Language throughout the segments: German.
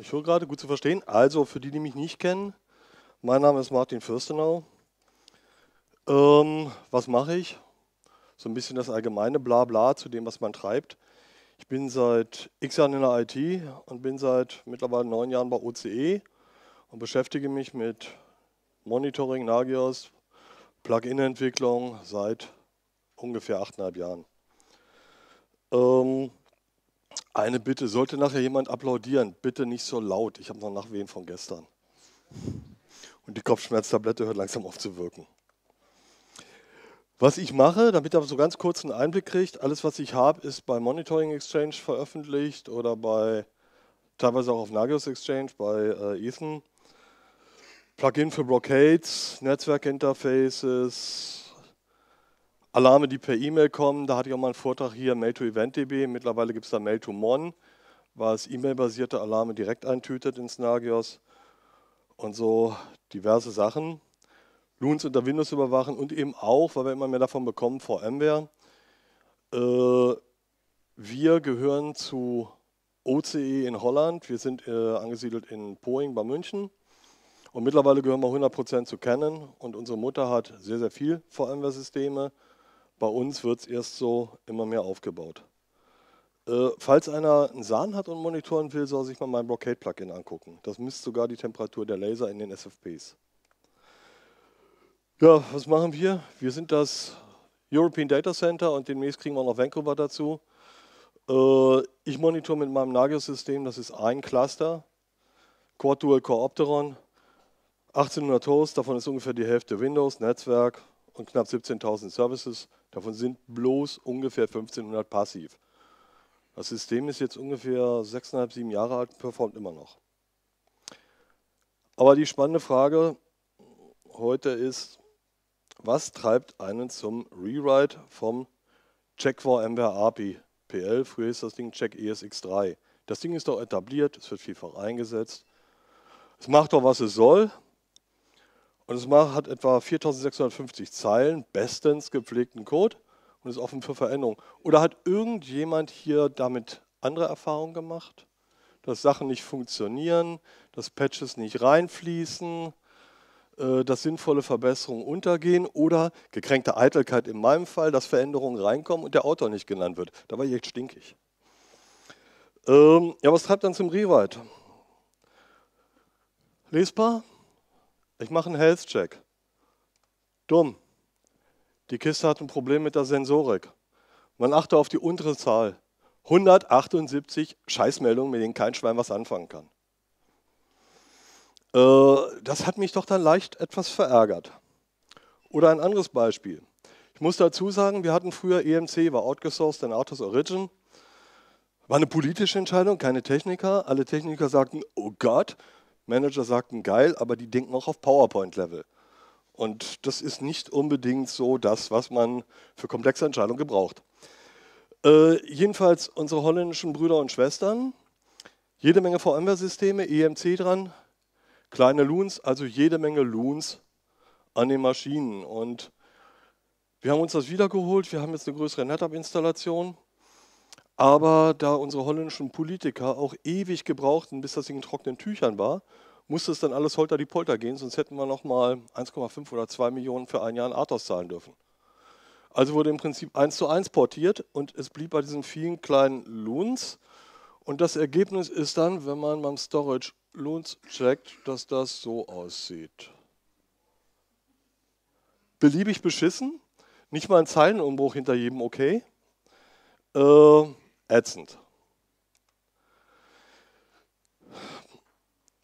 Ich höre gerade, gut zu verstehen. Also für die, die mich nicht kennen, mein Name ist Martin Fürstenau. Ähm, was mache ich? So ein bisschen das allgemeine Blabla zu dem, was man treibt. Ich bin seit x Jahren in der IT und bin seit mittlerweile neun Jahren bei OCE und beschäftige mich mit Monitoring, Nagios, Plugin-Entwicklung seit ungefähr achteinhalb Jahren. Ähm, eine Bitte, sollte nachher jemand applaudieren, bitte nicht so laut. Ich habe noch nach Nachwehen von gestern. Und die Kopfschmerztablette hört langsam auf zu wirken. Was ich mache, damit ihr so ganz kurz einen Einblick kriegt, alles was ich habe, ist bei Monitoring Exchange veröffentlicht oder bei teilweise auch auf Nagios Exchange, bei äh, Ethan. Plugin für Brocades, Netzwerkinterfaces, Alarme, die per E-Mail kommen, da hatte ich auch mal einen Vortrag hier, Mail-to-Event-DB. Mittlerweile gibt es da Mail-to-Mon, was E-Mail-basierte Alarme direkt eintütet ins Nagios und so diverse Sachen. Loons unter Windows überwachen und eben auch, weil wir immer mehr davon bekommen, VMware. Äh, wir gehören zu OCE in Holland, wir sind äh, angesiedelt in Poing bei München und mittlerweile gehören wir 100% zu Canon und unsere Mutter hat sehr, sehr viel VMware-Systeme. Bei uns wird es erst so immer mehr aufgebaut. Äh, falls einer einen Sahn hat und monitoren will, soll sich mal mein Blockade-Plugin angucken. Das misst sogar die Temperatur der Laser in den SFPs. Ja, was machen wir? Wir sind das European Data Center und demnächst kriegen wir noch Vancouver dazu. Äh, ich monitore mit meinem Nagios-System, das ist ein Cluster, Quad Dual Core Opteron, 1800 Hosts, davon ist ungefähr die Hälfte Windows, Netzwerk und knapp 17.000 Services. Davon sind bloß ungefähr 1500 passiv. Das System ist jetzt ungefähr 6,5, 7 Jahre alt, und performt immer noch. Aber die spannende Frage heute ist, was treibt einen zum Rewrite vom Check for MWR API PL? Früher hieß das Ding Check ESX3. Das Ding ist doch etabliert, es wird vielfach eingesetzt. Es macht doch, was es soll. Und es hat etwa 4650 Zeilen, bestens gepflegten Code und ist offen für Veränderungen. Oder hat irgendjemand hier damit andere Erfahrungen gemacht? Dass Sachen nicht funktionieren, dass Patches nicht reinfließen, äh, dass sinnvolle Verbesserungen untergehen oder gekränkte Eitelkeit in meinem Fall, dass Veränderungen reinkommen und der Autor nicht genannt wird. Da war ich echt stinkig. Ähm, ja, was treibt dann zum Rewrite? Lesbar? Ich mache einen Health-Check. Dumm. Die Kiste hat ein Problem mit der Sensorik. Man achte auf die untere Zahl. 178 Scheißmeldungen, mit denen kein Schwein was anfangen kann. Äh, das hat mich doch dann leicht etwas verärgert. Oder ein anderes Beispiel. Ich muss dazu sagen, wir hatten früher EMC, war outgesourced an Artus Origin. War eine politische Entscheidung, keine Techniker. Alle Techniker sagten, oh Gott, Manager sagten, geil, aber die denken auch auf PowerPoint-Level. Und das ist nicht unbedingt so das, was man für komplexe Entscheidungen gebraucht. Äh, jedenfalls unsere holländischen Brüder und Schwestern, jede Menge VMware-Systeme, EMC dran, kleine Loons, also jede Menge Loons an den Maschinen. Und wir haben uns das wiedergeholt. Wir haben jetzt eine größere NetApp-Installation. Aber da unsere holländischen Politiker auch ewig gebrauchten, bis das in trockenen Tüchern war, musste es dann alles holter die Polter gehen, sonst hätten wir nochmal 1,5 oder 2 Millionen für ein Jahr in Athos zahlen dürfen. Also wurde im Prinzip 1 zu 1 portiert und es blieb bei diesen vielen kleinen Loons. Und das Ergebnis ist dann, wenn man beim Storage Loons checkt, dass das so aussieht. Beliebig beschissen, nicht mal ein Zeilenumbruch hinter jedem okay. Äh, ätzend.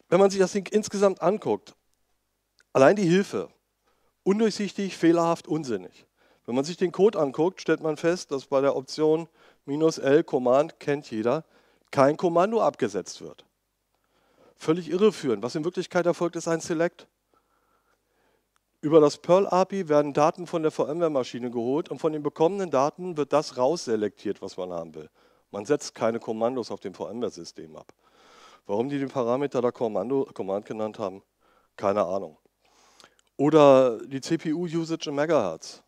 Wenn man sich das Ding insgesamt anguckt, allein die Hilfe, undurchsichtig, fehlerhaft, unsinnig. Wenn man sich den Code anguckt, stellt man fest, dass bei der Option minus L Command kennt jeder, kein Kommando abgesetzt wird. Völlig irreführend. Was in Wirklichkeit erfolgt, ist ein Select. Über das Perl API werden Daten von der VMware-Maschine geholt und von den bekommenen Daten wird das rausselektiert, was man haben will. Man setzt keine Kommandos auf dem VMware-System ab. Warum die den Parameter da Kommando, Command genannt haben, keine Ahnung. Oder die CPU-Usage in Megahertz.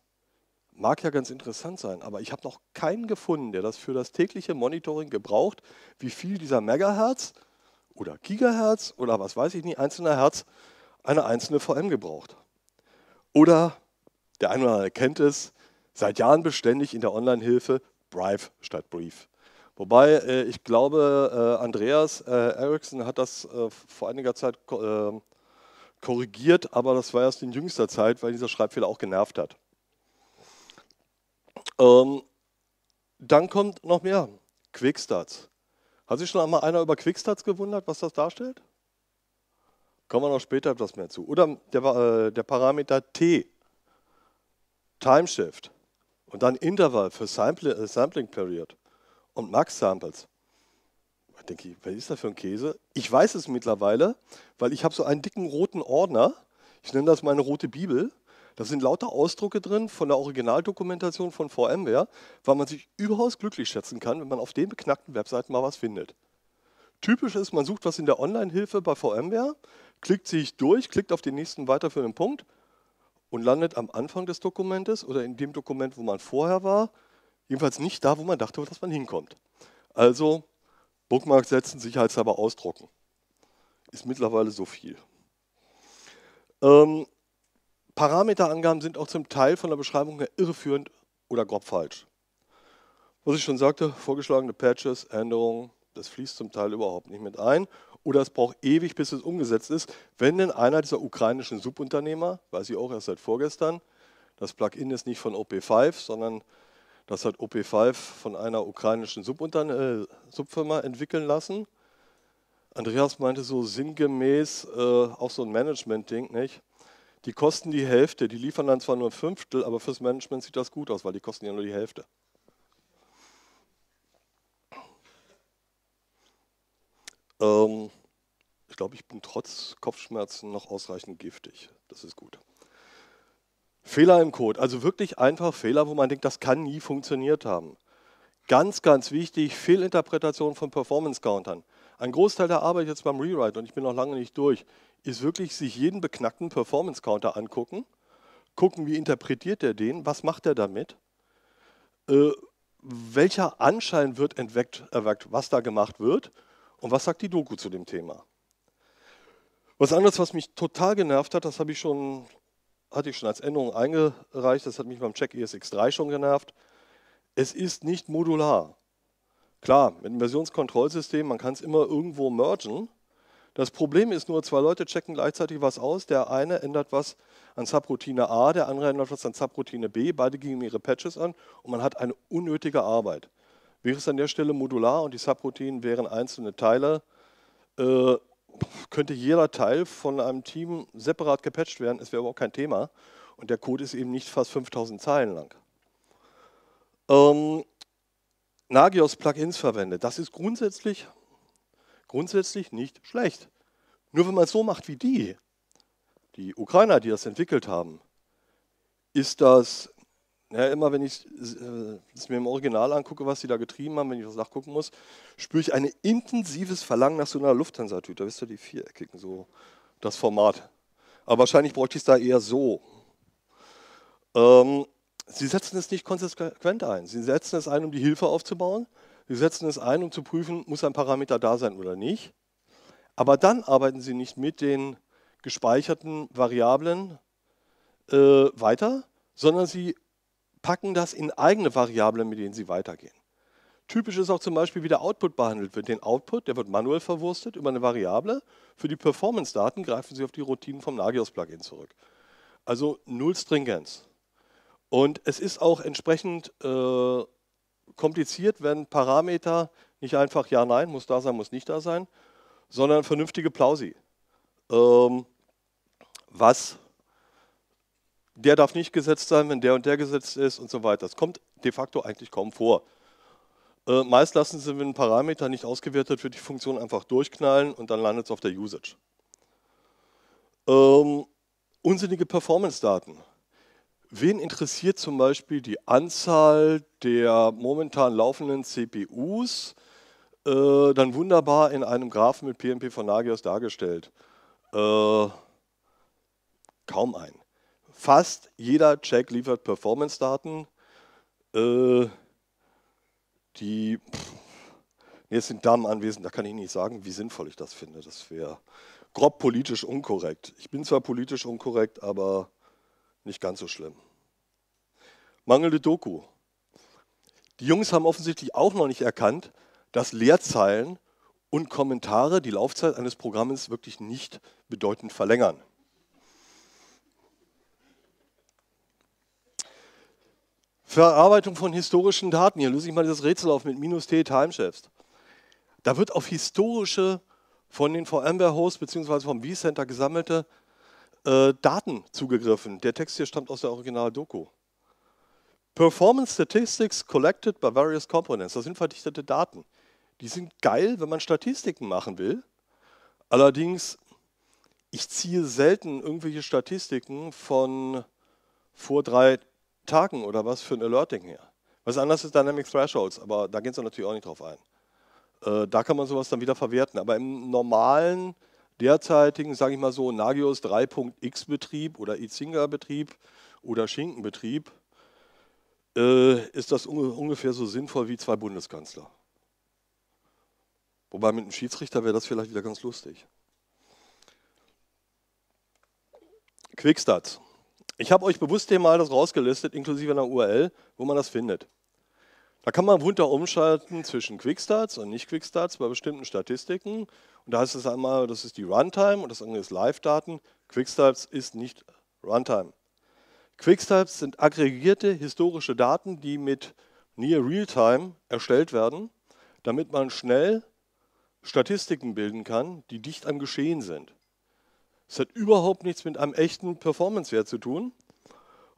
Mag ja ganz interessant sein, aber ich habe noch keinen gefunden, der das für das tägliche Monitoring gebraucht, wie viel dieser Megahertz oder Gigahertz oder was weiß ich nicht, einzelner Hertz eine einzelne VM gebraucht. Oder, der eine oder andere kennt es, seit Jahren beständig in der Online-Hilfe Brief statt Brief. Wobei äh, ich glaube, äh, Andreas äh, Eriksson hat das äh, vor einiger Zeit ko ähm, korrigiert, aber das war erst in jüngster Zeit, weil dieser Schreibfehler auch genervt hat. Ähm, dann kommt noch mehr. Quickstarts. Hat sich schon einmal einer über Quickstarts gewundert, was das darstellt? Kommen wir noch später etwas mehr zu. Oder ähm, der, äh, der Parameter T, Timeshift und dann Interval für Sampling, äh, Sampling Period und Max Samples. Da denke ich, was ist das für ein Käse? Ich weiß es mittlerweile, weil ich habe so einen dicken roten Ordner. Ich nenne das meine rote Bibel. Da sind lauter Ausdrucke drin von der Originaldokumentation von VMware, weil man sich überaus glücklich schätzen kann, wenn man auf den beknackten Webseiten mal was findet. Typisch ist, man sucht was in der Online-Hilfe bei VMware, klickt sich durch, klickt auf den nächsten weiterführenden Punkt und landet am Anfang des Dokumentes oder in dem Dokument, wo man vorher war, Jedenfalls nicht da, wo man dachte, dass man hinkommt. Also Bookmark setzen, sicherheitshalber ausdrucken. Ist mittlerweile so viel. Ähm, Parameterangaben sind auch zum Teil von der Beschreibung her irreführend oder grob falsch. Was ich schon sagte, vorgeschlagene Patches, Änderungen, das fließt zum Teil überhaupt nicht mit ein. Oder es braucht ewig, bis es umgesetzt ist, wenn denn einer dieser ukrainischen Subunternehmer, weiß ich auch erst seit vorgestern, das Plugin ist nicht von OP5, sondern das hat OP5 von einer ukrainischen Subunter äh, Subfirma entwickeln lassen. Andreas meinte so sinngemäß äh, auch so ein Management-Ding, nicht? Die kosten die Hälfte, die liefern dann zwar nur ein Fünftel, aber fürs Management sieht das gut aus, weil die kosten ja nur die Hälfte. Ähm, ich glaube, ich bin trotz Kopfschmerzen noch ausreichend giftig. Das ist gut. Fehler im Code, also wirklich einfach Fehler, wo man denkt, das kann nie funktioniert haben. Ganz, ganz wichtig, Fehlinterpretation von Performance-Countern. Ein Großteil der Arbeit jetzt beim Rewrite, und ich bin noch lange nicht durch, ist wirklich sich jeden beknackten Performance-Counter angucken, gucken, wie interpretiert er den, was macht er damit, äh, welcher Anschein wird entweckt, erweckt, was da gemacht wird und was sagt die Doku zu dem Thema. Was anderes, was mich total genervt hat, das habe ich schon hatte ich schon als Änderung eingereicht, das hat mich beim Check ESX3 schon genervt. Es ist nicht modular. Klar, mit einem Versionskontrollsystem, man kann es immer irgendwo mergen. Das Problem ist nur, zwei Leute checken gleichzeitig was aus. Der eine ändert was an Subroutine A, der andere ändert was an Subroutine B. Beide geben ihre Patches an und man hat eine unnötige Arbeit. Wäre es an der Stelle modular und die Subroutinen wären einzelne Teile, äh, könnte jeder Teil von einem Team separat gepatcht werden, es wäre überhaupt kein Thema. Und der Code ist eben nicht fast 5000 Zeilen lang. Ähm, Nagios Plugins verwendet, das ist grundsätzlich, grundsätzlich nicht schlecht. Nur wenn man es so macht wie die, die Ukrainer, die das entwickelt haben, ist das ja, immer wenn ich äh, es mir im Original angucke, was sie da getrieben haben, wenn ich das nachgucken muss, spüre ich ein intensives Verlangen nach so einer Lufthansa-Tüte. Wisst ihr, die viereckigen, so das Format. Aber wahrscheinlich bräuchte ich es da eher so. Ähm, sie setzen es nicht konsequent ein. Sie setzen es ein, um die Hilfe aufzubauen. Sie setzen es ein, um zu prüfen, muss ein Parameter da sein oder nicht. Aber dann arbeiten sie nicht mit den gespeicherten Variablen äh, weiter, sondern sie packen das in eigene Variablen, mit denen sie weitergehen. Typisch ist auch zum Beispiel, wie der Output behandelt wird. Den Output, der wird manuell verwurstet über eine Variable. Für die Performance-Daten greifen Sie auf die Routinen vom Nagios-Plugin zurück. Also null Stringenz. Und es ist auch entsprechend äh, kompliziert, wenn Parameter nicht einfach ja, nein, muss da sein, muss nicht da sein, sondern vernünftige Plausi. Ähm, was der darf nicht gesetzt sein, wenn der und der gesetzt ist und so weiter. Das kommt de facto eigentlich kaum vor. Äh, meist lassen Sie wenn ein Parameter nicht ausgewertet wird, die Funktion einfach durchknallen und dann landet es auf der Usage. Ähm, unsinnige Performance-Daten. Wen interessiert zum Beispiel die Anzahl der momentan laufenden CPUs, äh, dann wunderbar in einem Graphen mit PMP von Nagios dargestellt? Äh, kaum einen. Fast jeder Check liefert Performance-Daten. Äh, die pff, Jetzt sind Damen anwesend, da kann ich nicht sagen, wie sinnvoll ich das finde. Das wäre grob politisch unkorrekt. Ich bin zwar politisch unkorrekt, aber nicht ganz so schlimm. Mangelnde Doku. Die Jungs haben offensichtlich auch noch nicht erkannt, dass Leerzeilen und Kommentare die Laufzeit eines Programmes wirklich nicht bedeutend verlängern. Verarbeitung von historischen Daten. Hier löse ich mal das Rätsel auf mit minus T Timeshifts. Da wird auf historische, von den VMware-Hosts bzw. vom vCenter gesammelte äh, Daten zugegriffen. Der Text hier stammt aus der Original-Doku. Performance Statistics collected by various components. Das sind verdichtete Daten. Die sind geil, wenn man Statistiken machen will. Allerdings, ich ziehe selten irgendwelche Statistiken von vor drei Tagen oder was für ein Alerting her. Was anderes ist Dynamic Thresholds, aber da gehen sie natürlich auch nicht drauf ein. Äh, da kann man sowas dann wieder verwerten. Aber im normalen, derzeitigen, sage ich mal so, Nagios 3.x Betrieb oder Izinga Betrieb oder Schinkenbetrieb, äh, ist das un ungefähr so sinnvoll wie zwei Bundeskanzler. Wobei mit einem Schiedsrichter wäre das vielleicht wieder ganz lustig. Quickstarts. Ich habe euch bewusst hier mal das rausgelistet, inklusive einer URL, wo man das findet. Da kann man runter umschalten zwischen Quickstarts und Nicht-Quickstarts bei bestimmten Statistiken. Und da heißt es einmal, das ist die Runtime und das andere ist Live-Daten. Quickstarts ist nicht Runtime. Quickstarts sind aggregierte historische Daten, die mit Near Real-Time erstellt werden, damit man schnell Statistiken bilden kann, die dicht am Geschehen sind. Es hat überhaupt nichts mit einem echten Performance-Wert zu tun.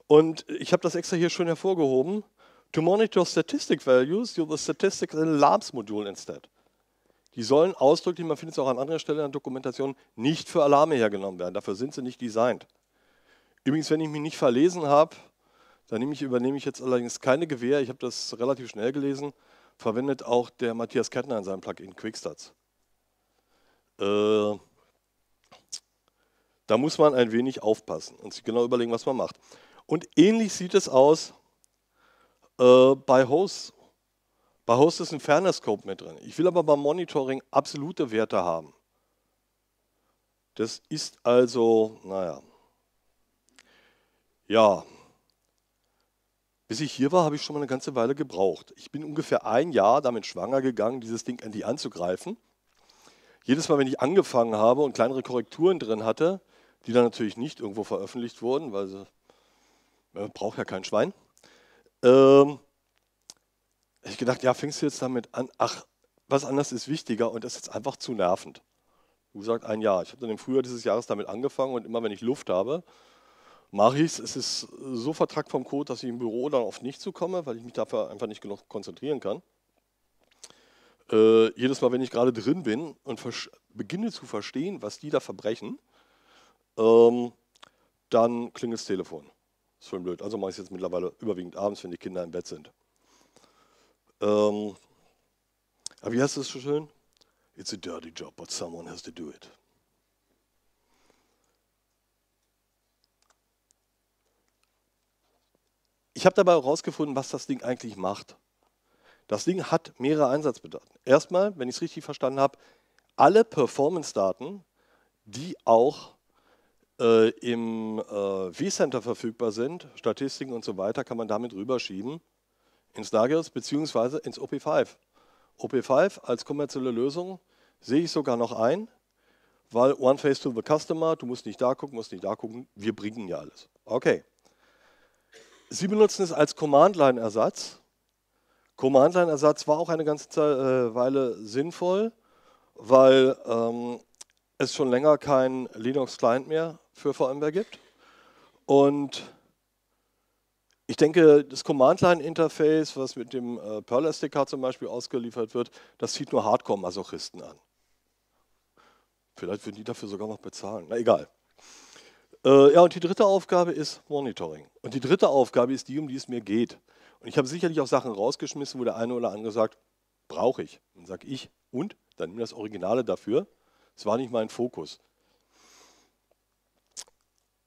Und ich habe das extra hier schön hervorgehoben. To monitor statistic values, use the statistical labs module instead. Die sollen ausdrücklich, man findet es auch an anderer Stelle in der Dokumentation, nicht für Alarme hergenommen werden. Dafür sind sie nicht designt. Übrigens, wenn ich mich nicht verlesen habe, dann ich, übernehme ich jetzt allerdings keine Gewehr. Ich habe das relativ schnell gelesen. Verwendet auch der Matthias Kettner in seinem Plugin Quickstats. Äh, da muss man ein wenig aufpassen und sich genau überlegen, was man macht. Und ähnlich sieht es aus äh, bei Hosts. Bei Hosts ist ein Fernerscope mit drin. Ich will aber beim Monitoring absolute Werte haben. Das ist also, naja. Ja. Bis ich hier war, habe ich schon mal eine ganze Weile gebraucht. Ich bin ungefähr ein Jahr damit schwanger gegangen, dieses Ding endlich anzugreifen. Jedes Mal, wenn ich angefangen habe und kleinere Korrekturen drin hatte, die dann natürlich nicht irgendwo veröffentlicht wurden, weil sie äh, braucht ja kein Schwein. Ähm, ich gedacht, ja, fängst du jetzt damit an, ach, was anders ist wichtiger und das ist jetzt einfach zu nervend. Du sagst ein Jahr. Ich habe dann im Frühjahr dieses Jahres damit angefangen und immer wenn ich Luft habe, mache ich es. Es ist so vertrackt vom Code, dass ich im Büro dann oft nicht zukomme, weil ich mich dafür einfach nicht genug konzentrieren kann. Äh, jedes Mal, wenn ich gerade drin bin und beginne zu verstehen, was die da verbrechen, ähm, dann klingelt das Telefon. Ist schon blöd. Also mache ich es jetzt mittlerweile überwiegend abends, wenn die Kinder im Bett sind. Ähm, aber wie heißt das so schön? It's a dirty job, but someone has to do it. Ich habe dabei herausgefunden, was das Ding eigentlich macht. Das Ding hat mehrere Einsatzbedarfe. Erstmal, wenn ich es richtig verstanden habe, alle Performance-Daten, die auch äh, im äh, vCenter verfügbar sind, Statistiken und so weiter, kann man damit rüberschieben ins Nagios bzw. ins OP5. OP5 als kommerzielle Lösung sehe ich sogar noch ein, weil One Face to the Customer, du musst nicht da gucken, musst nicht da gucken, wir bringen ja alles. Okay. Sie benutzen es als Command-Line-Ersatz. Command-Line-Ersatz war auch eine ganze äh, Weile sinnvoll, weil ähm, es schon länger kein Linux-Client mehr für VMware gibt. Und ich denke, das Command-Line-Interface, was mit dem äh, Perl SDK zum Beispiel ausgeliefert wird, das zieht nur Hardcore-Masochisten an. Vielleicht würden die dafür sogar noch bezahlen. Na egal. Äh, ja, und die dritte Aufgabe ist Monitoring. Und die dritte Aufgabe ist die, um die es mir geht. Und ich habe sicherlich auch Sachen rausgeschmissen, wo der eine oder andere sagt, brauche ich. Dann sage ich, und? Dann nimm das Originale dafür. Es war nicht mein Fokus.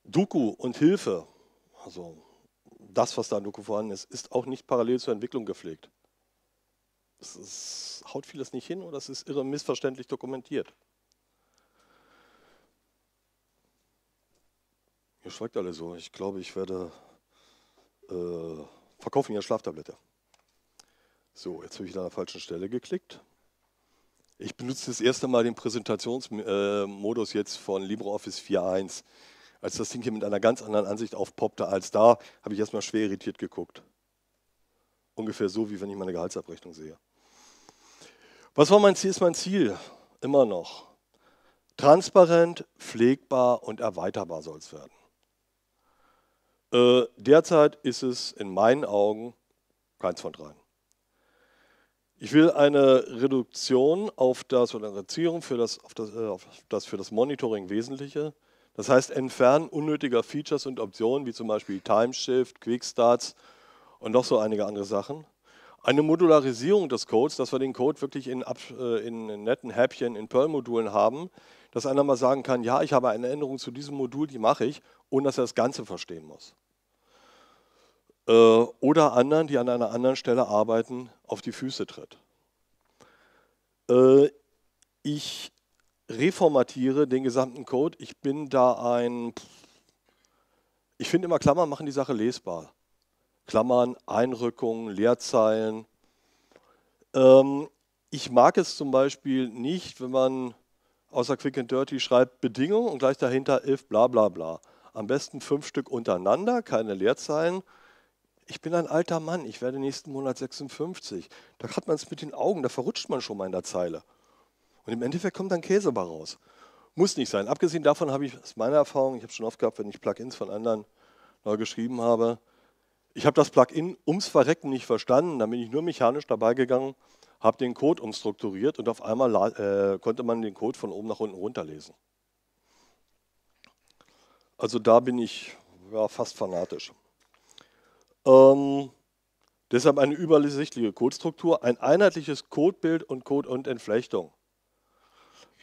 Doku und Hilfe, also das, was da in Doku vorhanden ist, ist auch nicht parallel zur Entwicklung gepflegt. Es ist, haut vieles nicht hin oder es ist irre missverständlich dokumentiert. Ihr schweigt alle so. Ich glaube, ich werde äh, verkaufen Ihre Schlaftablette. So, jetzt habe ich an der falschen Stelle geklickt. Ich benutze das erste Mal den Präsentationsmodus äh, jetzt von LibreOffice 4.1 als das Ding hier mit einer ganz anderen Ansicht aufpoppte als da, habe ich erstmal schwer irritiert geguckt. Ungefähr so, wie wenn ich meine Gehaltsabrechnung sehe. Was war mein Ziel? Ist mein Ziel immer noch. Transparent, pflegbar und erweiterbar soll es werden. Äh, derzeit ist es in meinen Augen keins von dreien. Ich will eine Reduktion auf das oder eine Reduzierung für das, auf das, äh, auf das für das Monitoring Wesentliche. Das heißt, entfernen unnötiger Features und Optionen, wie zum Beispiel Timeshift, Quickstarts und noch so einige andere Sachen. Eine Modularisierung des Codes, dass wir den Code wirklich in, äh, in, netten Häppchen, in Perl-Modulen haben, dass einer mal sagen kann, ja, ich habe eine Änderung zu diesem Modul, die mache ich, ohne dass er das Ganze verstehen muss. Äh, oder anderen, die an einer anderen Stelle arbeiten, auf die Füße tritt. Äh, ich reformatiere den gesamten Code. Ich bin da ein, ich finde immer Klammern machen die Sache lesbar. Klammern, Einrückungen, Leerzeilen. Ähm, ich mag es zum Beispiel nicht, wenn man außer Quick and Dirty schreibt Bedingungen und gleich dahinter if bla bla bla. Am besten fünf Stück untereinander, keine Leerzeilen. Ich bin ein alter Mann, ich werde nächsten Monat 56. Da hat man es mit den Augen, da verrutscht man schon mal in der Zeile. Und im Endeffekt kommt dann Käse bei raus. Muss nicht sein. Abgesehen davon habe ich aus meiner Erfahrung, ich habe schon oft gehabt, wenn ich Plugins von anderen neu geschrieben habe, ich habe das Plugin ums Verrecken nicht verstanden, dann bin ich nur mechanisch dabei gegangen, habe den Code umstrukturiert und auf einmal äh, konnte man den Code von oben nach unten runterlesen. Also da bin ich ja, fast fanatisch. Ähm, deshalb eine übersichtliche Codestruktur, ein einheitliches Codebild und Code und Entflechtung.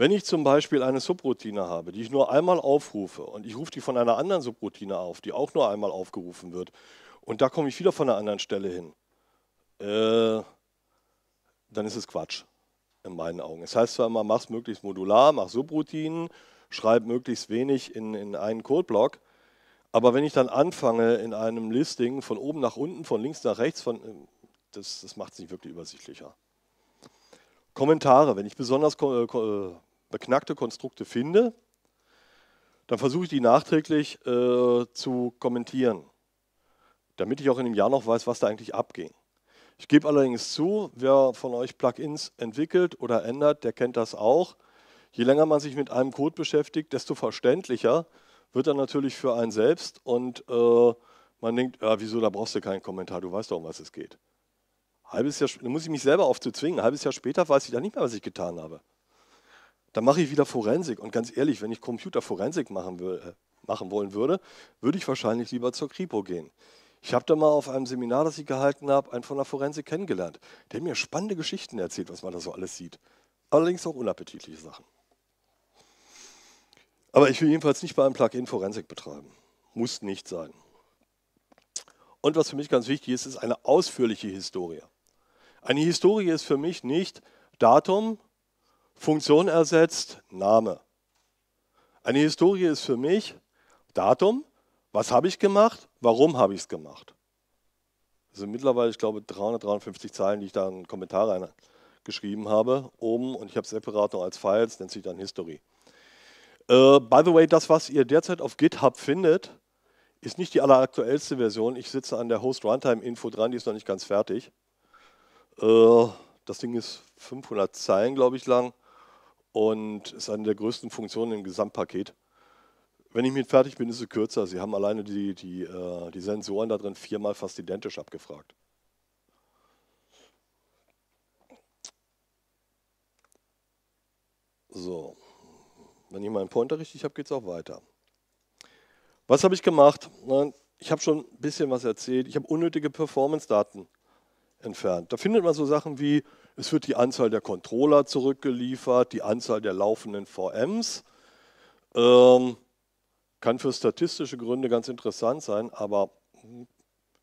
Wenn ich zum Beispiel eine Subroutine habe, die ich nur einmal aufrufe und ich rufe die von einer anderen Subroutine auf, die auch nur einmal aufgerufen wird, und da komme ich wieder von einer anderen Stelle hin, äh, dann ist es Quatsch in meinen Augen. Es das heißt zwar immer, mach es möglichst modular, mach Subroutinen, schreib möglichst wenig in, in einen Codeblock, aber wenn ich dann anfange in einem Listing von oben nach unten, von links nach rechts, von, ähm, das, das macht es nicht wirklich übersichtlicher. Kommentare, wenn ich besonders äh, äh, beknackte Konstrukte finde, dann versuche ich die nachträglich äh, zu kommentieren, damit ich auch in dem Jahr noch weiß, was da eigentlich abging. Ich gebe allerdings zu, wer von euch Plugins entwickelt oder ändert, der kennt das auch. Je länger man sich mit einem Code beschäftigt, desto verständlicher wird er natürlich für einen selbst und äh, man denkt, ah, wieso, da brauchst du keinen Kommentar, du weißt doch, um was es geht. Halbes Jahr, da muss ich mich selber aufzuzwingen. Ein halbes Jahr später weiß ich dann nicht mehr, was ich getan habe. Dann mache ich wieder Forensik. Und ganz ehrlich, wenn ich Computerforensik machen, will, äh, machen wollen würde, würde ich wahrscheinlich lieber zur Kripo gehen. Ich habe da mal auf einem Seminar, das ich gehalten habe, einen von der Forensik kennengelernt. Der hat mir spannende Geschichten erzählt, was man da so alles sieht. Allerdings auch unappetitliche Sachen. Aber ich will jedenfalls nicht bei einem Plugin Forensik betreiben. Muss nicht sein. Und was für mich ganz wichtig ist, ist eine ausführliche Historie. Eine Historie ist für mich nicht Datum, Funktion ersetzt Name. Eine Historie ist für mich Datum, was habe ich gemacht, warum habe ich es gemacht. Das sind mittlerweile, ich glaube, 353 Zeilen, die ich da in Kommentare rein geschrieben habe, oben und ich habe es separat noch als Files, nennt sich dann History. Uh, by the way, das, was ihr derzeit auf GitHub findet, ist nicht die alleraktuellste Version. Ich sitze an der Host Runtime Info dran, die ist noch nicht ganz fertig. Uh, das Ding ist 500 Zeilen, glaube ich, lang und ist eine der größten Funktionen im Gesamtpaket. Wenn ich mit fertig bin, ist es kürzer. Sie haben alleine die, die, äh, die Sensoren da drin viermal fast identisch abgefragt. So, wenn ich meinen Pointer richtig habe, geht es auch weiter. Was habe ich gemacht? Ich habe schon ein bisschen was erzählt. Ich habe unnötige Performance-Daten entfernt. Da findet man so Sachen wie es wird die Anzahl der Controller zurückgeliefert, die Anzahl der laufenden VMs. Ähm, kann für statistische Gründe ganz interessant sein, aber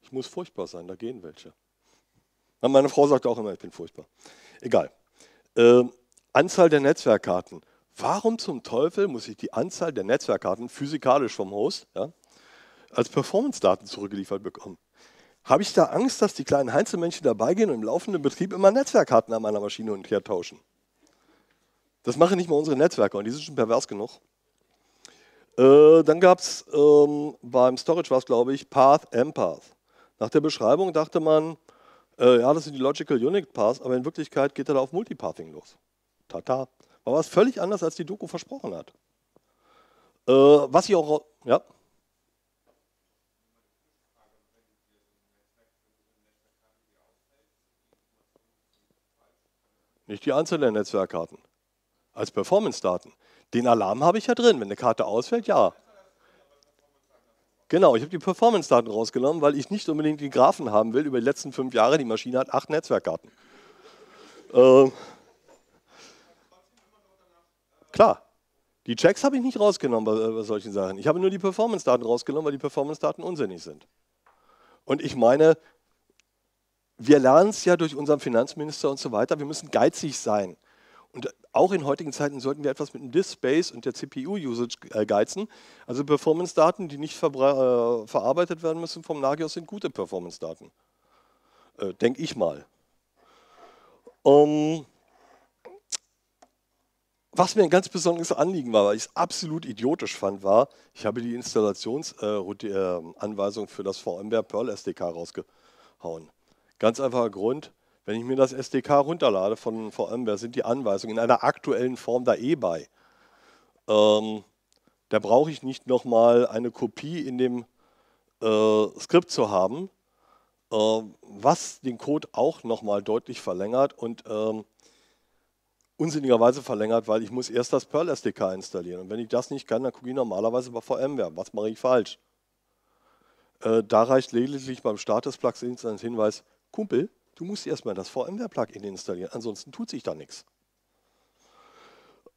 ich muss furchtbar sein, da gehen welche. Meine Frau sagt auch immer, ich bin furchtbar. Egal. Ähm, Anzahl der Netzwerkkarten. Warum zum Teufel muss ich die Anzahl der Netzwerkkarten physikalisch vom Host ja, als Performance-Daten zurückgeliefert bekommen? habe ich da Angst, dass die kleinen Heinzelmännchen dabei gehen und im laufenden Betrieb immer Netzwerkkarten an meiner Maschine und her tauschen. Das machen nicht mal unsere Netzwerke und die sind schon pervers genug. Äh, dann gab es ähm, beim Storage, war glaube ich, Path Empath. Nach der Beschreibung dachte man, äh, ja, das sind die Logical Unit Paths, aber in Wirklichkeit geht er da auf Multipathing los. Tata. War was völlig anders, als die Doku versprochen hat. Äh, was ich auch. Ja? nicht die einzelnen Netzwerkkarten. Als Performance-Daten. Den Alarm habe ich ja drin. Wenn eine Karte ausfällt, ja. Genau, ich habe die Performance-Daten rausgenommen, weil ich nicht unbedingt die Graphen haben will über die letzten fünf Jahre. Die Maschine hat acht Netzwerkkarten. ähm, klar, die Checks habe ich nicht rausgenommen bei, äh, bei solchen Sachen. Ich habe nur die Performance-Daten rausgenommen, weil die Performance-Daten unsinnig sind. Und ich meine, wir lernen es ja durch unseren Finanzminister und so weiter, wir müssen geizig sein. Und auch in heutigen Zeiten sollten wir etwas mit dem Disk Space und der CPU-Usage äh, geizen. Also Performance-Daten, die nicht äh, verarbeitet werden müssen vom Nagios, sind gute Performance-Daten. Äh, Denke ich mal. Um, ähm, was mir ein ganz besonderes Anliegen war, weil ich es absolut idiotisch fand, war, ich habe die Installationsanweisung äh, äh für das VMware Perl SDK rausgehauen. Ganz einfacher Grund, wenn ich mir das SDK runterlade von VMware, sind die Anweisungen in einer aktuellen Form da eh bei. Ähm, da brauche ich nicht nochmal eine Kopie in dem äh, Skript zu haben, äh, was den Code auch nochmal deutlich verlängert und ähm, unsinnigerweise verlängert, weil ich muss erst das Perl SDK installieren. Und wenn ich das nicht kann, dann gucke ich normalerweise bei VMware. Was mache ich falsch? Äh, da reicht lediglich beim Start des Plugins ein Hinweis, Kumpel, du musst erstmal das VMware-Plugin installieren, ansonsten tut sich da nichts.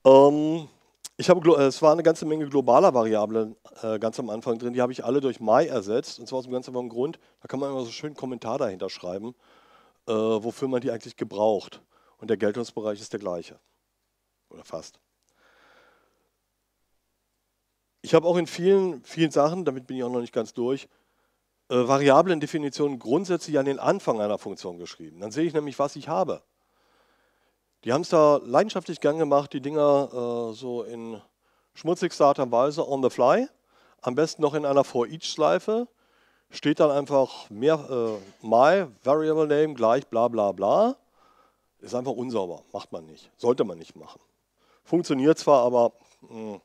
Ähm, ich habe, es war eine ganze Menge globaler Variablen äh, ganz am Anfang drin, die habe ich alle durch My ersetzt, und zwar aus dem ganz einfachen Grund, da kann man immer so schön einen Kommentar dahinter schreiben, äh, wofür man die eigentlich gebraucht. Und der Geltungsbereich ist der gleiche. Oder fast. Ich habe auch in vielen, vielen Sachen, damit bin ich auch noch nicht ganz durch, äh, Variablendefinitionen grundsätzlich an den Anfang einer Funktion geschrieben. Dann sehe ich nämlich, was ich habe. Die haben es da leidenschaftlich gern gemacht, die Dinger äh, so in schmutzigster Art und Weise on the fly. Am besten noch in einer For-Each-Schleife. Steht dann einfach mehr, äh, my variable name gleich bla bla bla. Ist einfach unsauber, macht man nicht, sollte man nicht machen. Funktioniert zwar, aber mh, hm,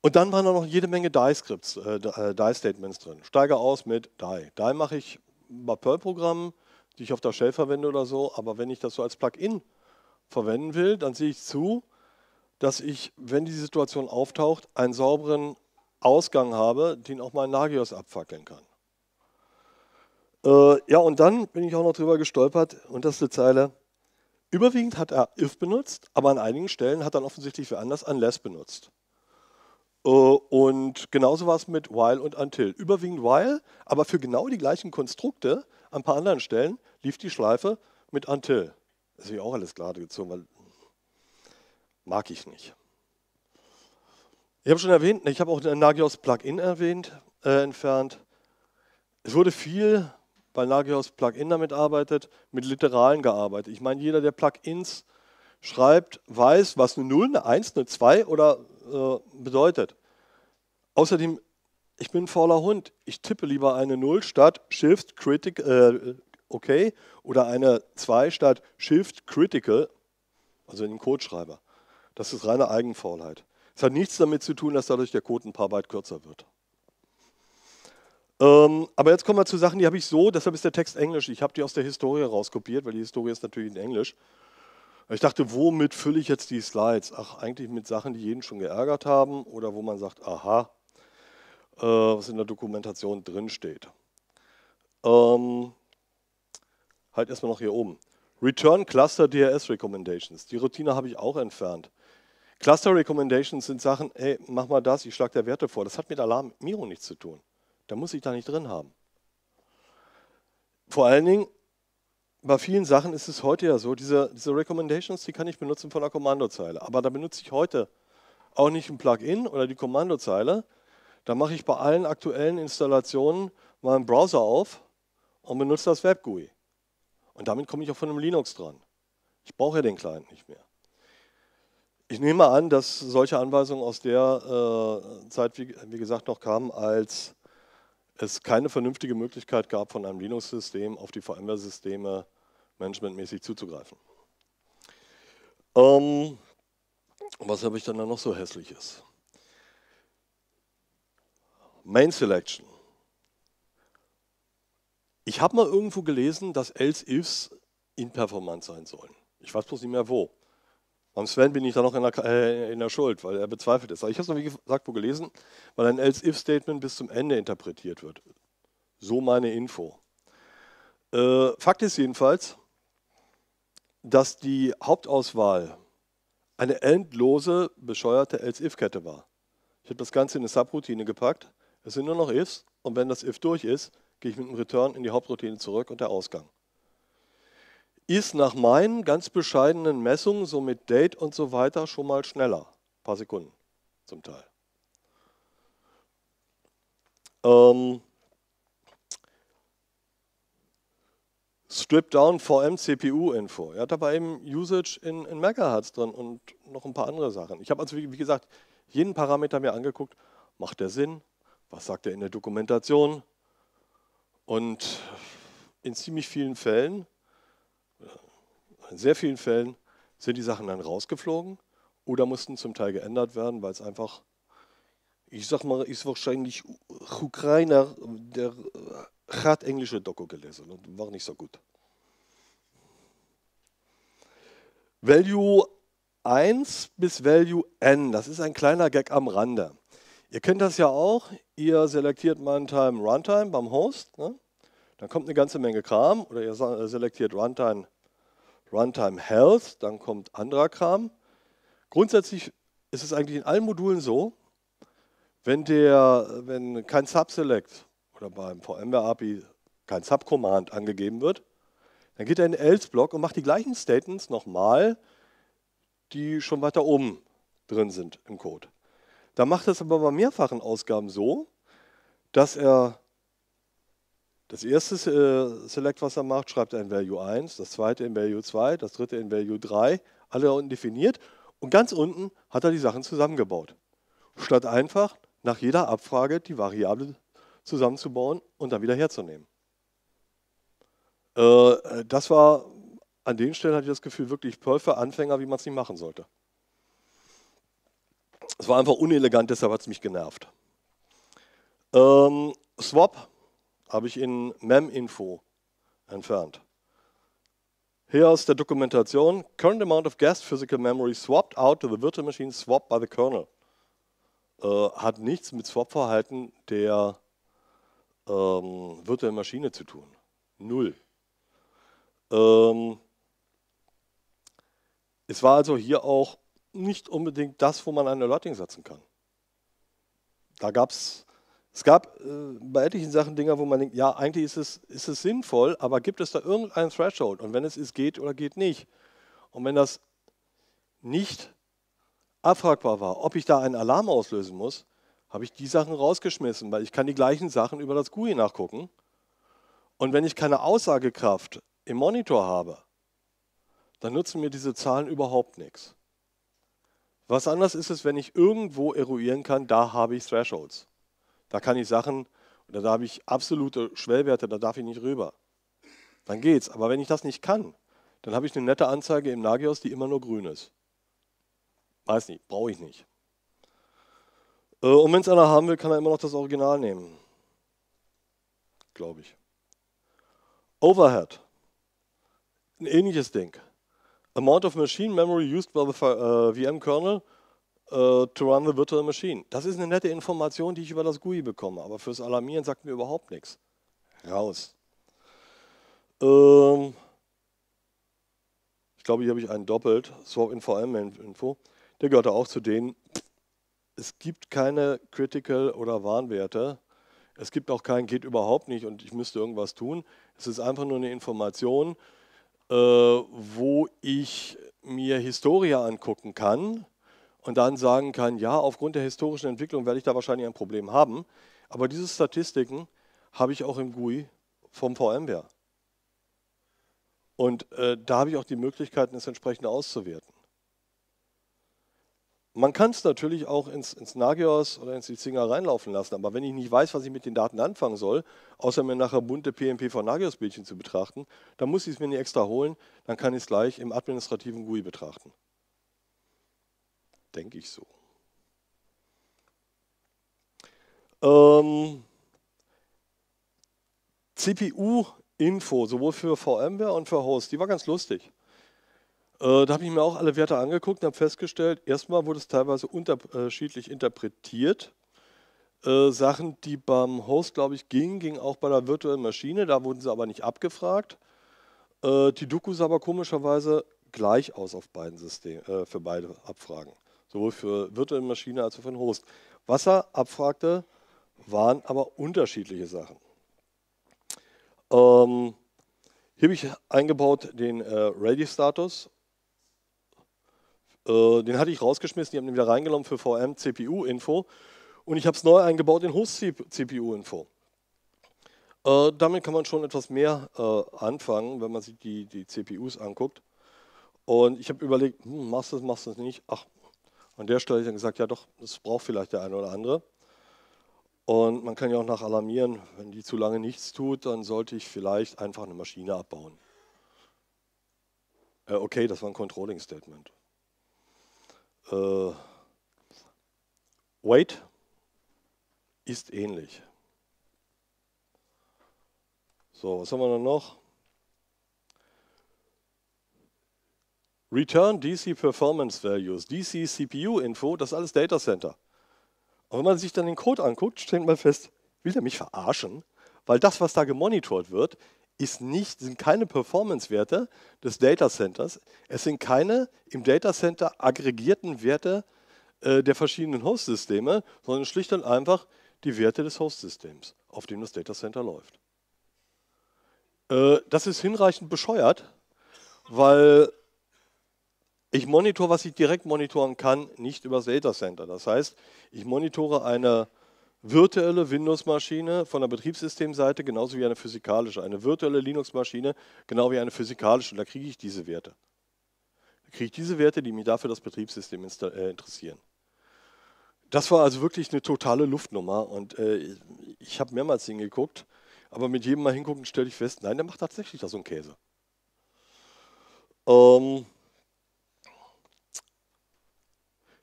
und dann waren da noch jede Menge Die-Scripts, äh, äh, Die-Statements drin. Steige aus mit Die. Die mache ich bei Perl-Programmen, die ich auf der Shell verwende oder so. Aber wenn ich das so als Plugin verwenden will, dann sehe ich zu, dass ich, wenn die Situation auftaucht, einen sauberen Ausgang habe, den auch mein Nagios abfackeln kann. Äh, ja, und dann bin ich auch noch drüber gestolpert, und das ist eine Zeile. Überwiegend hat er if benutzt, aber an einigen Stellen hat er offensichtlich wer anders unless benutzt. Äh, und genauso war es mit While und Until. Überwiegend While, aber für genau die gleichen Konstrukte an ein paar anderen Stellen lief die Schleife mit Until. Das ist ja auch alles gerade gezogen, weil mag ich nicht. Ich habe schon erwähnt, ne, ich habe auch den Nagios Plugin erwähnt, äh, entfernt. Es wurde viel, weil Nagios Plugin damit arbeitet, mit Literalen gearbeitet. Ich meine, jeder, der Plugins schreibt, weiß, was eine 0, eine 1, eine 2 oder äh, bedeutet. Außerdem, ich bin ein fauler Hund. Ich tippe lieber eine 0 statt Shift Critical, äh, okay, oder eine 2 statt Shift Critical, also in den Codeschreiber. Das ist reine Eigenfaulheit. Es hat nichts damit zu tun, dass dadurch der Code ein paar Byte kürzer wird. Ähm, aber jetzt kommen wir zu Sachen, die habe ich so, deshalb ist der Text englisch. Ich habe die aus der Historie rauskopiert, weil die Historie ist natürlich in Englisch. Ich dachte, womit fülle ich jetzt die Slides? Ach, eigentlich mit Sachen, die jeden schon geärgert haben oder wo man sagt, aha, äh, was in der Dokumentation drinsteht. Ähm, halt erstmal noch hier oben. Return Cluster DRS Recommendations. Die Routine habe ich auch entfernt. Cluster Recommendations sind Sachen, ey, mach mal das, ich schlage der Werte vor. Das hat mit Alarm Miro nichts zu tun. Da muss ich da nicht drin haben. Vor allen Dingen, bei vielen Sachen ist es heute ja so, diese, diese Recommendations, die kann ich benutzen von der Kommandozeile. Aber da benutze ich heute auch nicht ein Plugin oder die Kommandozeile. Da mache ich bei allen aktuellen Installationen meinen Browser auf und benutze das Web GUI. Und damit komme ich auch von einem Linux dran. Ich brauche ja den Client nicht mehr. Ich nehme an, dass solche Anweisungen aus der äh, Zeit, wie, wie gesagt, noch kamen, als es keine vernünftige Möglichkeit gab, von einem Linux-System auf die VMware-Systeme managementmäßig zuzugreifen. Ähm, was habe ich dann da noch so hässliches? Main Selection. Ich habe mal irgendwo gelesen, dass Else-Ifs in Performance sein sollen. Ich weiß bloß nicht mehr wo. Am Sven bin ich da noch in der, äh, in der Schuld, weil er bezweifelt ist. Aber ich habe es noch wie gesagt wo gelesen, weil ein Else-If-Statement bis zum Ende interpretiert wird. So meine Info. Äh, Fakt ist jedenfalls, dass die Hauptauswahl eine endlose, bescheuerte Else-If-Kette war. Ich habe das Ganze in eine Subroutine gepackt. Es sind nur noch Ifs und wenn das If durch ist, gehe ich mit dem Return in die Hauptroutine zurück und der Ausgang ist nach meinen ganz bescheidenen Messungen, so mit Date und so weiter, schon mal schneller. Ein paar Sekunden zum Teil. Ähm, Strip down VM CPU Info. Er hat aber eben Usage in, in Megahertz drin und noch ein paar andere Sachen. Ich habe also, wie, wie gesagt, jeden Parameter mir angeguckt. Macht der Sinn? Was sagt er in der Dokumentation? Und in ziemlich vielen Fällen in sehr vielen Fällen sind die Sachen dann rausgeflogen oder mussten zum Teil geändert werden, weil es einfach, ich sag mal, ist wahrscheinlich Ukrainer, der hat englische Doku gelesen und war nicht so gut. Value 1 bis Value N, das ist ein kleiner Gag am Rande. Ihr kennt das ja auch, ihr selektiert Mantime Runtime beim Host, ne? dann kommt eine ganze Menge Kram oder ihr selektiert Runtime Runtime Health, dann kommt anderer Kram. Grundsätzlich ist es eigentlich in allen Modulen so, wenn, der, wenn kein Subselect oder beim VMware-API kein Subcommand angegeben wird, dann geht er in den Else-Block und macht die gleichen Statements nochmal, die schon weiter oben drin sind im Code. Da macht er es aber bei mehrfachen Ausgaben so, dass er das erste äh, Select, was er macht, schreibt er in Value 1, das zweite in Value 2, das dritte in Value 3, alle unten definiert. Und ganz unten hat er die Sachen zusammengebaut. Statt einfach nach jeder Abfrage die Variable zusammenzubauen und dann wieder herzunehmen. Äh, äh, das war an den Stellen hatte ich das Gefühl wirklich toll für Anfänger, wie man es nicht machen sollte. Es war einfach unelegant, deshalb hat es mich genervt. Ähm, Swap habe ich in Meminfo entfernt. Hier aus der Dokumentation: Current amount of guest physical memory swapped out to the virtual machine swapped by the kernel. Äh, hat nichts mit Swap-Verhalten der ähm, virtuellen Maschine zu tun. Null. Ähm, es war also hier auch nicht unbedingt das, wo man einen Alerting setzen kann. Da gab es es gab äh, bei etlichen Sachen Dinge, wo man denkt, ja, eigentlich ist es, ist es sinnvoll, aber gibt es da irgendeinen Threshold? Und wenn es ist, geht oder geht nicht. Und wenn das nicht abfragbar war, ob ich da einen Alarm auslösen muss, habe ich die Sachen rausgeschmissen, weil ich kann die gleichen Sachen über das GUI nachgucken. Und wenn ich keine Aussagekraft im Monitor habe, dann nutzen mir diese Zahlen überhaupt nichts. Was anders ist es, wenn ich irgendwo eruieren kann, da habe ich Thresholds da kann ich Sachen, da habe ich absolute Schwellwerte, da darf ich nicht rüber. Dann geht's. Aber wenn ich das nicht kann, dann habe ich eine nette Anzeige im Nagios, die immer nur grün ist. Weiß nicht, brauche ich nicht. Äh, und wenn es einer haben will, kann er immer noch das Original nehmen. Glaube ich. Overhead. Ein ähnliches Ding. Amount of machine memory used by the äh, VM kernel äh, to run the virtual machine. Das ist eine nette Information, die ich über das GUI bekomme, aber fürs Alarmieren sagt mir überhaupt nichts. Raus. Ähm ich glaube, hier habe ich einen doppelt. Swap in VM Info. Der gehört auch zu denen. Es gibt keine Critical oder Warnwerte. Es gibt auch keinen, geht überhaupt nicht und ich müsste irgendwas tun. Es ist einfach nur eine Information, äh, wo ich mir Historia angucken kann und dann sagen kann, ja, aufgrund der historischen Entwicklung werde ich da wahrscheinlich ein Problem haben. Aber diese Statistiken habe ich auch im GUI vom VMware. Und äh, da habe ich auch die Möglichkeiten, es entsprechend auszuwerten. Man kann es natürlich auch ins, ins Nagios oder ins Zinger reinlaufen lassen, aber wenn ich nicht weiß, was ich mit den Daten anfangen soll, außer mir nachher bunte PMP von Nagios-Bildchen zu betrachten, dann muss ich es mir nicht extra holen, dann kann ich es gleich im administrativen GUI betrachten denke ich so. Ähm, CPU-Info, sowohl für VMware und für Host, die war ganz lustig. Äh, da habe ich mir auch alle Werte angeguckt und habe festgestellt, erstmal wurde es teilweise unterschiedlich interpretiert. Äh, Sachen, die beim Host, glaube ich, gingen, gingen auch bei der virtuellen Maschine, da wurden sie aber nicht abgefragt. Äh, die Doku sah aber komischerweise gleich aus auf beiden System, äh, für beide Abfragen sowohl für virtuelle Maschine als auch für den Host. Was er abfragte, waren aber unterschiedliche Sachen. Ähm, hier habe ich eingebaut den äh, Ready-Status. Äh, den hatte ich rausgeschmissen, ich habe den wieder reingenommen für VM-CPU-Info und ich habe es neu eingebaut in Host-CPU-Info. Äh, damit kann man schon etwas mehr äh, anfangen, wenn man sich die, die CPUs anguckt. Und ich habe überlegt, hm, machst du das, machst du das nicht? Ach, an der Stelle habe ich dann gesagt, ja doch, das braucht vielleicht der eine oder andere. Und man kann ja auch nach alarmieren, wenn die zu lange nichts tut, dann sollte ich vielleicht einfach eine Maschine abbauen. Äh, okay, das war ein Controlling Statement. Äh, Wait ist ähnlich. So, was haben wir dann noch? Return DC Performance Values, DC CPU Info, das ist alles Data Center. Und wenn man sich dann den Code anguckt, stellt man fest, will der mich verarschen? Weil das, was da gemonitort wird, ist nicht, sind keine Performance-Werte des Data Centers. Es sind keine im Data Center aggregierten Werte äh, der verschiedenen Host-Systeme, sondern schlicht und einfach die Werte des Host-Systems, auf dem das Data Center läuft. Äh, das ist hinreichend bescheuert, weil ich monitore, was ich direkt monitoren kann, nicht über das Data Center. Das heißt, ich monitore eine virtuelle Windows-Maschine von der Betriebssystemseite genauso wie eine physikalische. Eine virtuelle Linux-Maschine genau wie eine physikalische. Und da kriege ich diese Werte. Da kriege ich diese Werte, die mich dafür das Betriebssystem äh, interessieren. Das war also wirklich eine totale Luftnummer und äh, ich habe mehrmals hingeguckt, aber mit jedem Mal hingucken stelle ich fest, nein, der macht tatsächlich da so einen Käse. Ähm,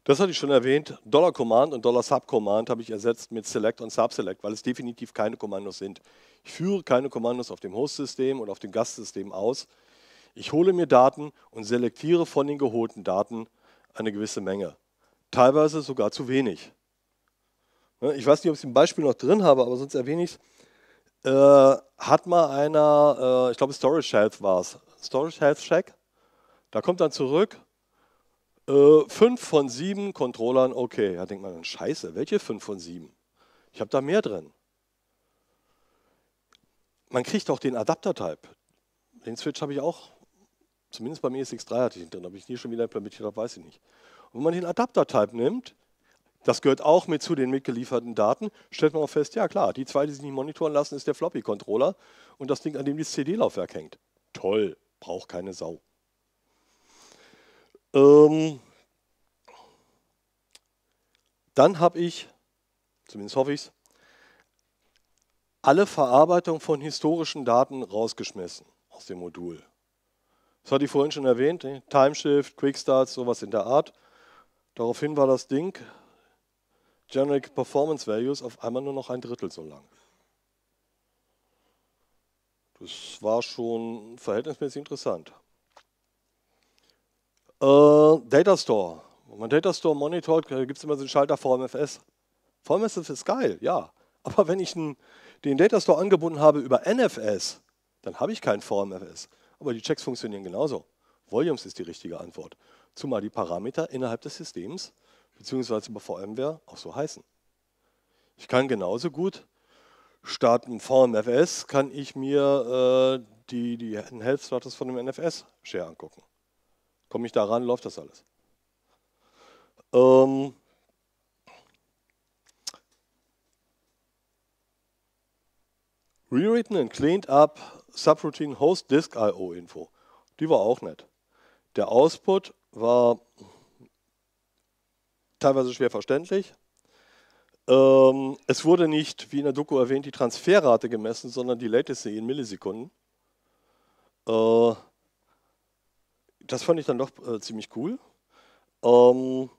Das hatte ich schon erwähnt. Dollar Command und Dollar Sub Command habe ich ersetzt mit Select und Subselect, weil es definitiv keine Kommandos sind. Ich führe keine Kommandos auf dem Host-System oder auf dem Gastsystem aus. Ich hole mir Daten und selektiere von den geholten Daten eine gewisse Menge. Teilweise sogar zu wenig. Ne, ich weiß nicht, ob ich ein Beispiel noch drin habe, aber sonst erwähne ich es. Äh, hat mal einer, äh, ich glaube Storage Health war es, Storage Health Check, da kommt dann zurück, äh, fünf von sieben Controllern, okay. Da denkt man dann, scheiße, welche fünf von sieben? Ich habe da mehr drin. Man kriegt auch den Adapter-Type. Den Switch habe ich auch, zumindest beim ESX3 hatte ich ihn drin, ob ich nie schon wieder implementiert habe, weiß ich nicht. Und wenn man den Adapter-Type nimmt, das gehört auch mit zu den mitgelieferten Daten. Stellt man auch fest, ja klar, die zwei, die sich nicht monitoren lassen, ist der Floppy-Controller und das Ding, an dem das CD-Laufwerk hängt. Toll, braucht keine Sau. Ähm, dann habe ich, zumindest hoffe ich es, alle Verarbeitung von historischen Daten rausgeschmissen aus dem Modul. Das hatte ich vorhin schon erwähnt, ne? Timeshift, Quickstarts, sowas in der Art. Daraufhin war das Ding Generic Performance Values auf einmal nur noch ein Drittel so lang. Das war schon verhältnismäßig interessant. Äh, Data Store. Wenn man Data Store monitort, äh, gibt es immer so einen Schalter VMFS. VMFS ist geil, ja. Aber wenn ich einen, den Data Store angebunden habe über NFS, dann habe ich keinen VMFS. Aber die Checks funktionieren genauso. Volumes ist die richtige Antwort. Zumal die Parameter innerhalb des Systems beziehungsweise über VMware auch so heißen. Ich kann genauso gut starten VMFS kann ich mir äh, die, die Health Status von dem NFS Share angucken komme ich da ran, läuft das alles. Ähm Rewritten and cleaned up Subroutine Host Disk IO Info. Die war auch nett. Der Output war teilweise schwer verständlich. Ähm, es wurde nicht, wie in der Doku erwähnt, die Transferrate gemessen, sondern die Latency in Millisekunden. Äh, das fand ich dann doch äh, ziemlich cool. Ähm,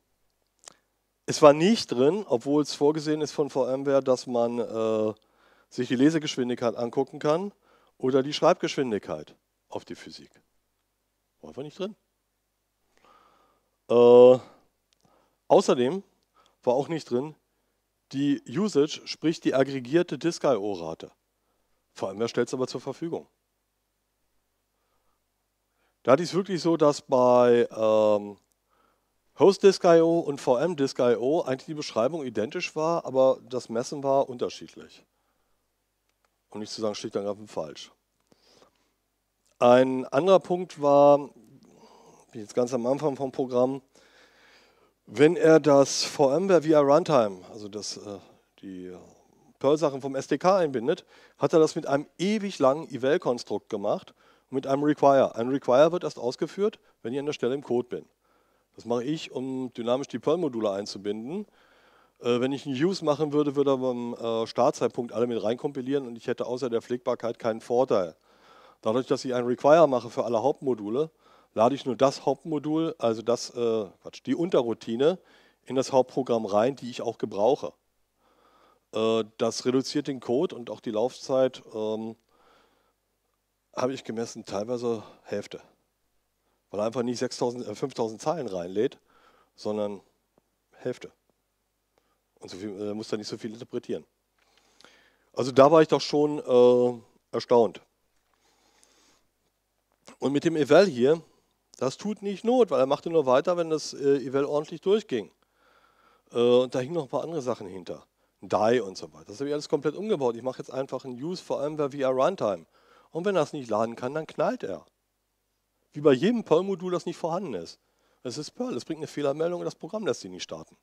es war nicht drin, obwohl es vorgesehen ist von VMware, dass man äh, sich die Lesegeschwindigkeit angucken kann oder die Schreibgeschwindigkeit auf die Physik. War einfach nicht drin. Äh, außerdem war auch nicht drin die Usage, sprich die aggregierte Disk-IO-Rate. VMware stellt es aber zur Verfügung. Da hatte ich es wirklich so, dass bei ähm, host und VMDisk.io eigentlich die Beschreibung identisch war, aber das Messen war unterschiedlich. Um nicht zu sagen, steht und ergreifend falsch. Ein anderer Punkt war, wie jetzt ganz am Anfang vom Programm, wenn er das VMware via Runtime, also das, äh, die äh, Perl-Sachen vom SDK einbindet, hat er das mit einem ewig langen Eval-Konstrukt gemacht mit einem Require. Ein Require wird erst ausgeführt, wenn ich an der Stelle im Code bin. Das mache ich, um dynamisch die Perl-Module einzubinden. Äh, wenn ich ein Use machen würde, würde er beim äh, Startzeitpunkt alle mit reinkompilieren und ich hätte außer der Pflegbarkeit keinen Vorteil. Dadurch, dass ich ein Require mache für alle Hauptmodule, lade ich nur das Hauptmodul, also das, äh, Quatsch, die Unterroutine in das Hauptprogramm rein, die ich auch gebrauche. Äh, das reduziert den Code und auch die Laufzeit. Ähm, habe ich gemessen, teilweise Hälfte. Weil er einfach nicht 6000, äh, 5000 Zeilen reinlädt, sondern Hälfte. Und so viel, äh, muss da nicht so viel interpretieren. Also da war ich doch schon äh, erstaunt. Und mit dem Eval hier, das tut nicht Not, weil er machte nur weiter, wenn das äh, Eval ordentlich durchging. Äh, und da hingen noch ein paar andere Sachen hinter. Die und so weiter. Das habe ich alles komplett umgebaut. Ich mache jetzt einfach ein Use, vor allem bei VR Runtime. Und wenn er es nicht laden kann, dann knallt er. Wie bei jedem Perl-Modul, das nicht vorhanden ist. Es ist Perl, es bringt eine Fehlermeldung und das Programm lässt sie nicht starten.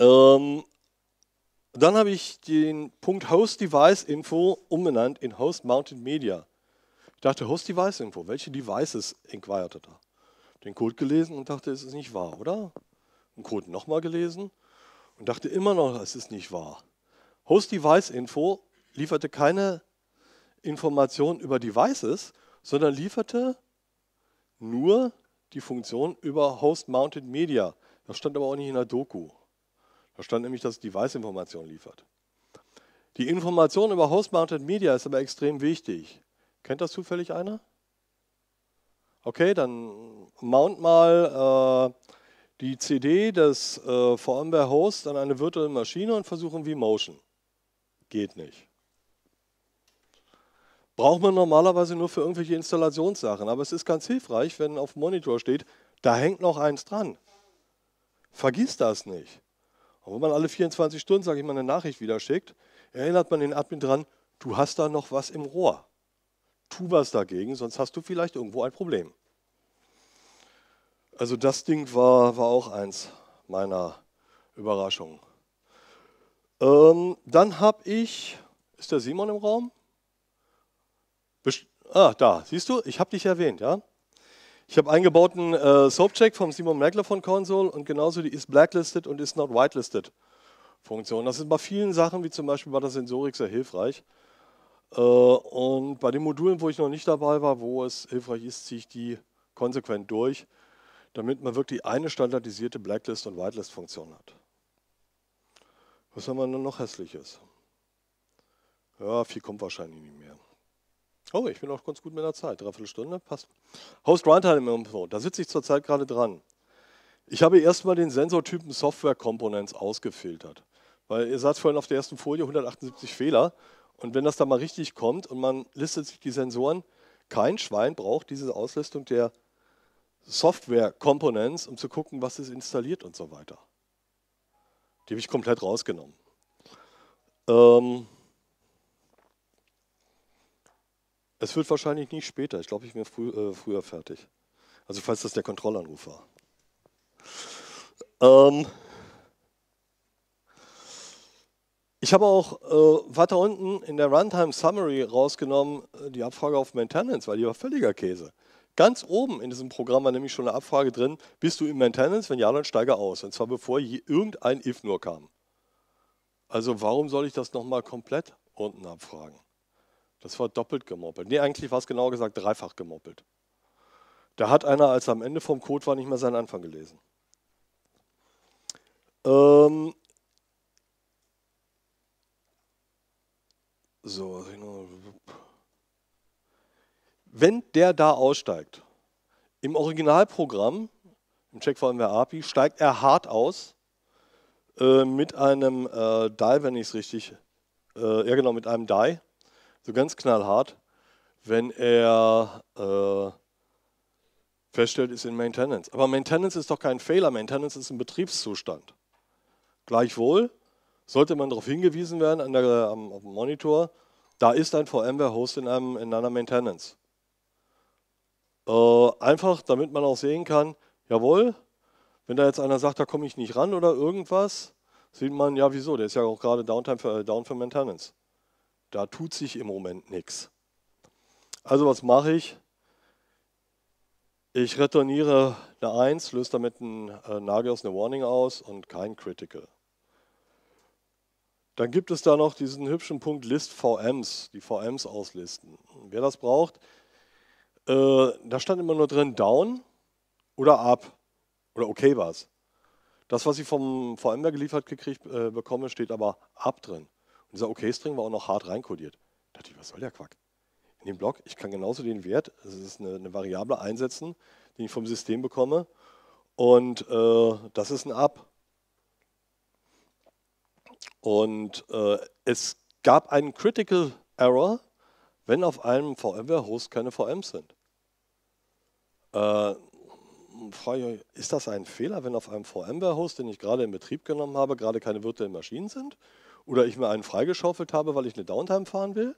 Ähm, dann habe ich den Punkt Host Device Info umbenannt in Host Mounted Media. Ich dachte, Host Device Info, welche Devices inquired da? Den Code gelesen und dachte, es ist nicht wahr, oder? Den Code nochmal gelesen und dachte immer noch, es ist nicht wahr. Host Device Info lieferte keine Informationen über Devices, sondern lieferte nur die Funktion über Host-Mounted Media. Das stand aber auch nicht in der Doku. Da stand nämlich, dass Device-Informationen liefert. Die Information über Host-Mounted Media ist aber extrem wichtig. Kennt das zufällig einer? Okay, dann mount mal äh, die CD des äh, VMware Host an eine virtuelle Maschine und versuchen V-Motion. Geht nicht braucht man normalerweise nur für irgendwelche Installationssachen. Aber es ist ganz hilfreich, wenn auf dem Monitor steht, da hängt noch eins dran. Vergiss das nicht. Und wenn man alle 24 Stunden, sage ich mal, eine Nachricht wieder schickt, erinnert man den Admin dran, du hast da noch was im Rohr. Tu was dagegen, sonst hast du vielleicht irgendwo ein Problem. Also das Ding war, war auch eins meiner Überraschungen. Ähm, dann habe ich, ist der Simon im Raum? Ah, da, siehst du, ich habe dich erwähnt, ja? Ich habe eingebauten äh, Soapcheck vom Simon Merkler von Console und genauso die ist blacklisted und ist not whitelisted Funktion. Das ist bei vielen Sachen, wie zum Beispiel bei der Sensorik, sehr hilfreich. Äh, und bei den Modulen, wo ich noch nicht dabei war, wo es hilfreich ist, ziehe ich die konsequent durch, damit man wirklich eine standardisierte Blacklist- und Whitelist-Funktion hat. Was haben wir denn noch hässliches? Ja, viel kommt wahrscheinlich nicht mehr. Oh, ich bin auch ganz gut mit der Zeit. Dreiviertel Stunde, passt. Host Runtime im Info, da sitze ich zurzeit gerade dran. Ich habe erstmal den Sensortypen Software Components ausgefiltert. Weil ihr sagt vorhin auf der ersten Folie 178 Fehler. Und wenn das da mal richtig kommt und man listet sich die Sensoren, kein Schwein braucht diese Auslistung der Software Components, um zu gucken, was ist installiert und so weiter. Die habe ich komplett rausgenommen. Ähm, Es wird wahrscheinlich nicht später. Ich glaube, ich bin früh, äh, früher fertig. Also falls das der Kontrollanruf war. Ähm ich habe auch äh, weiter unten in der Runtime Summary rausgenommen äh, die Abfrage auf Maintenance, weil die war völliger Käse. Ganz oben in diesem Programm war nämlich schon eine Abfrage drin, bist du im Maintenance? Wenn ja, dann steige aus. Und zwar bevor irgendein if nur kam. Also warum soll ich das nochmal komplett unten abfragen? Das war doppelt gemoppelt. Nee, eigentlich war es genau gesagt dreifach gemoppelt. Da hat einer, als er am Ende vom Code war, nicht mehr seinen Anfang gelesen. Ähm so, also wenn der da aussteigt, im Originalprogramm, im Check VMware API, steigt er hart aus äh, mit einem äh, Die, wenn ich es richtig, äh, ja genau, mit einem Die so ganz knallhart, wenn er äh, feststellt, ist in Maintenance. Aber Maintenance ist doch kein Fehler, Maintenance ist ein Betriebszustand. Gleichwohl sollte man darauf hingewiesen werden an der, am, auf dem Monitor, da ist ein VMware-Host in, in einer Maintenance. Äh, einfach, damit man auch sehen kann, jawohl, wenn da jetzt einer sagt, da komme ich nicht ran oder irgendwas, sieht man, ja wieso, der ist ja auch gerade Downtime für, äh, down für Maintenance. Da tut sich im Moment nichts. Also was mache ich? Ich returniere eine 1, löse damit einen äh, Nagios eine Warning aus und kein Critical. Dann gibt es da noch diesen hübschen Punkt List VMs, die VMs auslisten. Wer das braucht, äh, da stand immer nur drin Down oder Up oder okay was. Das, was ich vom VMware geliefert gekriegt äh, bekomme, steht aber Up drin. Und dieser OK-String war auch noch hart reinkodiert. Da dachte ich, was soll der Quack? In dem Block, ich kann genauso den Wert, das ist eine, eine Variable einsetzen, den ich vom System bekomme. Und äh, das ist ein Up. Und äh, es gab einen Critical Error, wenn auf einem VMware-Host keine VMs sind. Äh, ist das ein Fehler, wenn auf einem VMware-Host, den ich gerade in Betrieb genommen habe, gerade keine virtuellen Maschinen sind? Oder ich mir einen freigeschaufelt habe, weil ich eine Downtime fahren will.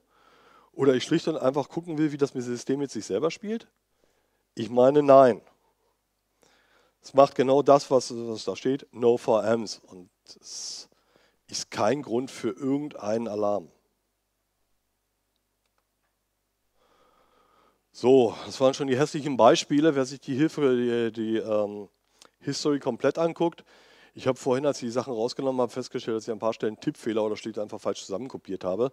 Oder ich schlicht und einfach gucken will, wie das System mit sich selber spielt. Ich meine, nein. Es macht genau das, was, was da steht, no for VMs. Und es ist kein Grund für irgendeinen Alarm. So, das waren schon die hässlichen Beispiele. Wer sich die Hilfe, die, die ähm, History komplett anguckt, ich habe vorhin, als ich die Sachen rausgenommen habe, festgestellt, dass ich an ein paar Stellen Tippfehler oder schlicht einfach falsch zusammenkopiert habe.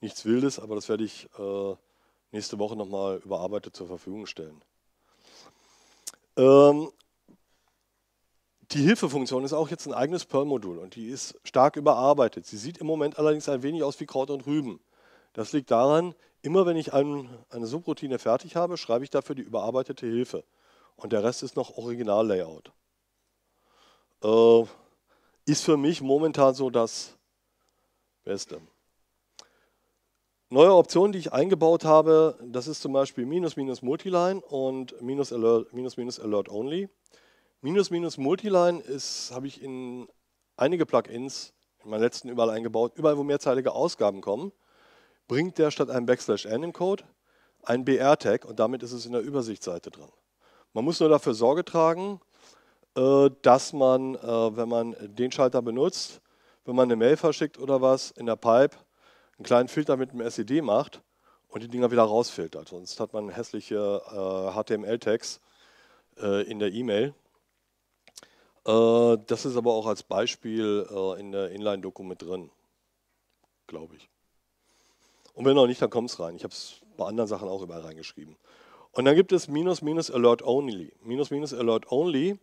Nichts Wildes, aber das werde ich äh, nächste Woche nochmal überarbeitet zur Verfügung stellen. Ähm, die Hilfefunktion ist auch jetzt ein eigenes Perl-Modul und die ist stark überarbeitet. Sie sieht im Moment allerdings ein wenig aus wie Kraut und Rüben. Das liegt daran, immer wenn ich ein, eine Subroutine fertig habe, schreibe ich dafür die überarbeitete Hilfe. Und der Rest ist noch Original-Layout äh, ist für mich momentan so das Beste. Neue Optionen, die ich eingebaut habe, das ist zum Beispiel minus minus Multiline und minus Alert, minus, minus Alert Only. Minus minus Multiline habe ich in einige Plugins in meinen letzten überall eingebaut. Überall, wo mehrzeilige Ausgaben kommen, bringt der statt einem Backslash N im Code ein BR-Tag und damit ist es in der Übersichtsseite drin. Man muss nur dafür Sorge tragen, äh, dass man, äh, wenn man den Schalter benutzt, wenn man eine Mail verschickt oder was, in der Pipe einen kleinen Filter mit einem SED macht und die Dinger wieder rausfiltert. Sonst hat man hässliche HTML-Tags äh, in der E-Mail. das ist aber auch als Beispiel in der Inline-Doku mit drin, glaube ich. Und wenn noch nicht, dann kommt es rein. Ich habe es bei anderen Sachen auch überall reingeschrieben. Und dann gibt es minus minus alert only. Minus minus alert only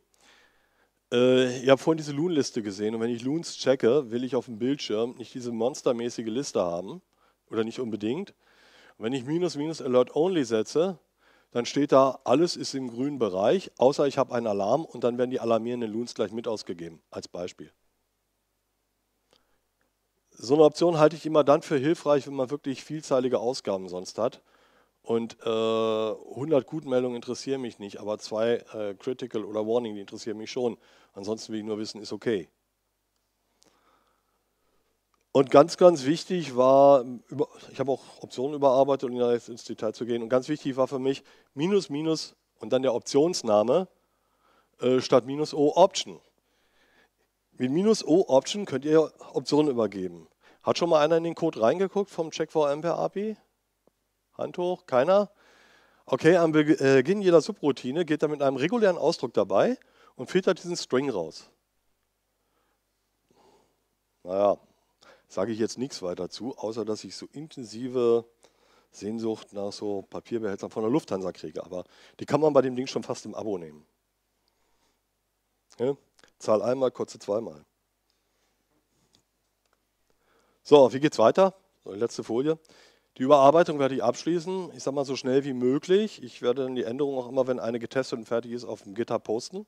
äh, ich habe vorhin diese Loon-Liste gesehen und wenn ich Loons checke, will ich auf dem Bildschirm nicht diese monstermäßige Liste haben oder nicht unbedingt. Und wenn ich minus minus alert only setze, dann steht da, alles ist im grünen Bereich, außer ich habe einen Alarm und dann werden die alarmierenden Loons gleich mit ausgegeben, als Beispiel. So eine Option halte ich immer dann für hilfreich, wenn man wirklich vielzeilige Ausgaben sonst hat. Und äh, 100 Gutmeldungen interessieren mich nicht, aber zwei äh, Critical oder Warning, die interessieren mich schon. Ansonsten will ich nur wissen, ist okay. Und ganz, ganz wichtig war, ich habe auch Optionen überarbeitet, um da jetzt ins Detail zu gehen. Und ganz wichtig war für mich, minus, minus und dann der Optionsname äh, statt minus O Option. Mit minus O Option könnt ihr Optionen übergeben. Hat schon mal einer in den Code reingeguckt vom Check for MPR API? Hand hoch, keiner? Okay, am Beginn jeder Subroutine geht er mit einem regulären Ausdruck dabei und filtert diesen String raus. Naja, sage ich jetzt nichts weiter zu, außer dass ich so intensive Sehnsucht nach so Papierbehältern von der Lufthansa kriege. Aber die kann man bei dem Ding schon fast im Abo nehmen. Ja? Zahl einmal, kurze zweimal. So, wie geht's weiter? letzte Folie. Die Überarbeitung werde ich abschließen, ich sage mal so schnell wie möglich. Ich werde dann die Änderung auch immer, wenn eine getestet und fertig ist, auf dem Gitter posten.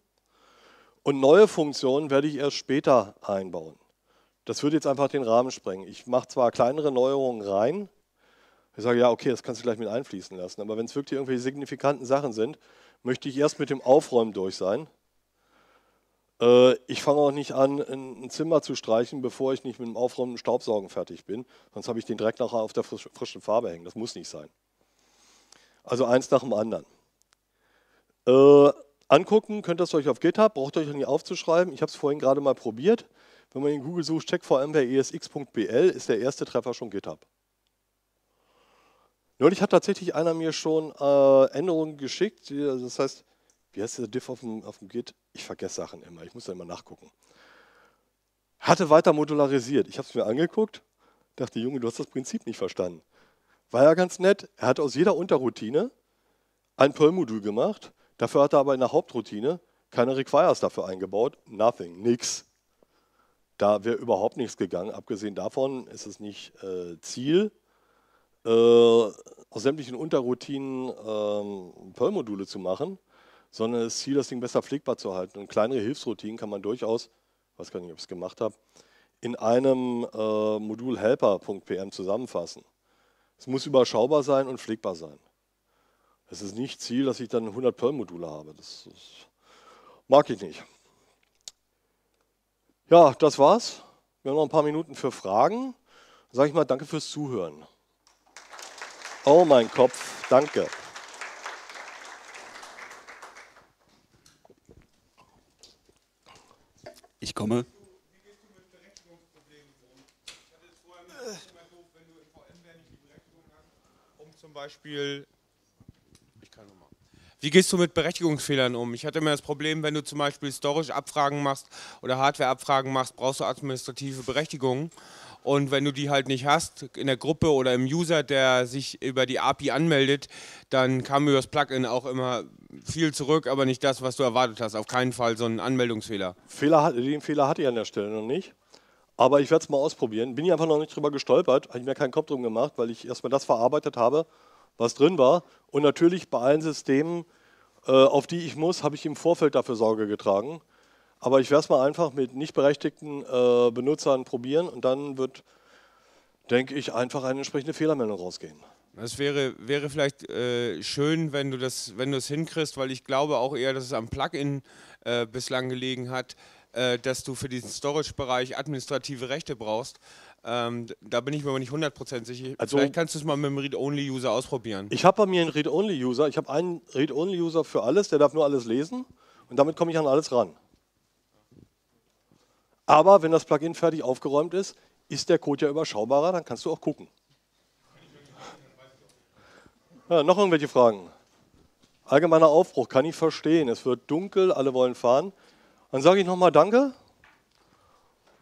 Und neue Funktionen werde ich erst später einbauen. Das würde jetzt einfach den Rahmen sprengen. Ich mache zwar kleinere Neuerungen rein, ich sage, ja, okay, das kannst du gleich mit einfließen lassen, aber wenn es wirklich irgendwelche signifikanten Sachen sind, möchte ich erst mit dem Aufräumen durch sein äh, ich fange auch nicht an, ein Zimmer zu streichen, bevor ich nicht mit dem Aufräumen und Staubsaugen fertig bin. Sonst habe ich den Dreck nachher auf der frischen Farbe hängen. Das muss nicht sein. Also eins nach dem anderen. Äh, angucken könnt ihr es euch auf GitHub, braucht euch nicht aufzuschreiben. Ich habe es vorhin gerade mal probiert. Wenn man in Google sucht, check vor esx.bl, e ist der erste Treffer schon GitHub. Neulich hat tatsächlich einer mir schon äh, Änderungen geschickt. Das heißt, wie heißt der Diff auf dem, auf dem Git? Ich vergesse Sachen immer, ich muss da immer nachgucken. Hatte weiter modularisiert. Ich habe es mir angeguckt, dachte, Junge, du hast das Prinzip nicht verstanden. War ja ganz nett. Er hat aus jeder Unterroutine ein Perl-Modul gemacht. Dafür hat er aber in der Hauptroutine keine Requires dafür eingebaut. Nothing, nix. Da wäre überhaupt nichts gegangen. Abgesehen davon ist es nicht äh, Ziel, äh, aus sämtlichen Unterroutinen äh, Perl-Module zu machen sondern das Ziel, das Ding besser pflegbar zu halten. Und kleinere Hilfsroutinen kann man durchaus, weiß gar nicht, ob ich es gemacht habe, in einem äh, Modul helper.pm zusammenfassen. Es muss überschaubar sein und pflegbar sein. Es ist nicht Ziel, dass ich dann 100 Perl-Module habe. Das, das mag ich nicht. Ja, das war's. Wir haben noch ein paar Minuten für Fragen. Dann sage ich mal, danke fürs Zuhören. Oh mein Kopf, danke. Ich komme. Wie gehst du mit Berechtigungsfehlern um? Ich hatte immer das Problem, wenn du zum Beispiel storage Abfragen machst oder Hardware-Abfragen machst, brauchst du administrative Berechtigungen. Und wenn du die halt nicht hast, in der Gruppe oder im User, der sich über die API anmeldet, dann kam über das Plugin auch immer viel zurück, aber nicht das, was du erwartet hast. Auf keinen Fall so ein Anmeldungsfehler. Fehler, den Fehler hatte ich an der Stelle noch nicht. Aber ich werde es mal ausprobieren. Bin ich einfach noch nicht drüber gestolpert, habe ich mir keinen Kopf drum gemacht, weil ich erstmal das verarbeitet habe, was drin war. Und natürlich bei allen Systemen, äh, auf die ich muss, habe ich im Vorfeld dafür Sorge getragen. Aber ich werde es mal einfach mit nicht berechtigten äh, Benutzern probieren und dann wird, denke ich, einfach eine entsprechende Fehlermeldung rausgehen. Es wäre, wäre vielleicht äh, schön, wenn du das, wenn du es hinkriegst, weil ich glaube auch eher, dass es am Plugin äh, bislang gelegen hat, äh, dass du für diesen Storage-Bereich administrative Rechte brauchst. Ähm, da bin ich mir aber nicht 100% sicher. Also, Vielleicht kannst du es mal mit einem Read-Only-User ausprobieren. Ich habe bei mir einen Read-Only-User. Ich habe einen Read-Only-User für alles, der darf nur alles lesen und damit komme ich an alles ran. Aber wenn das Plugin fertig aufgeräumt ist, ist der Code ja überschaubarer, dann kannst du auch gucken. Ja, noch irgendwelche Fragen? Allgemeiner Aufbruch, kann ich verstehen. Es wird dunkel, alle wollen fahren. Dann sage ich nochmal Danke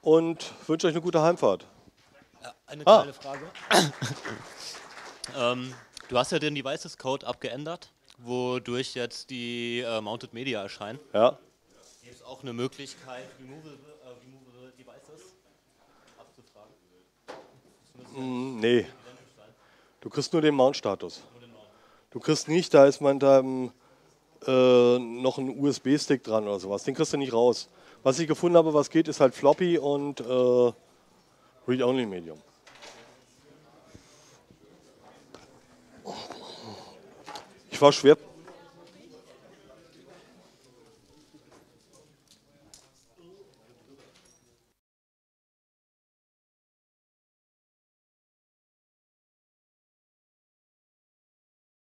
und wünsche euch eine gute Heimfahrt. Ja, eine ah. Frage. ähm, du hast ja den Devices Code abgeändert, wodurch jetzt die äh, Mounted Media erscheinen. Ja. Gibt es auch eine Möglichkeit, Removable, äh, removable Devices abzufragen? Mm, nee. Du kriegst nur den Mount-Status. Du kriegst nicht, da ist man da ähm, äh, noch ein USB-Stick dran oder sowas. Den kriegst du nicht raus. Was ich gefunden habe, was geht, ist halt Floppy und äh, Read-Only-Medium. Ich war schwer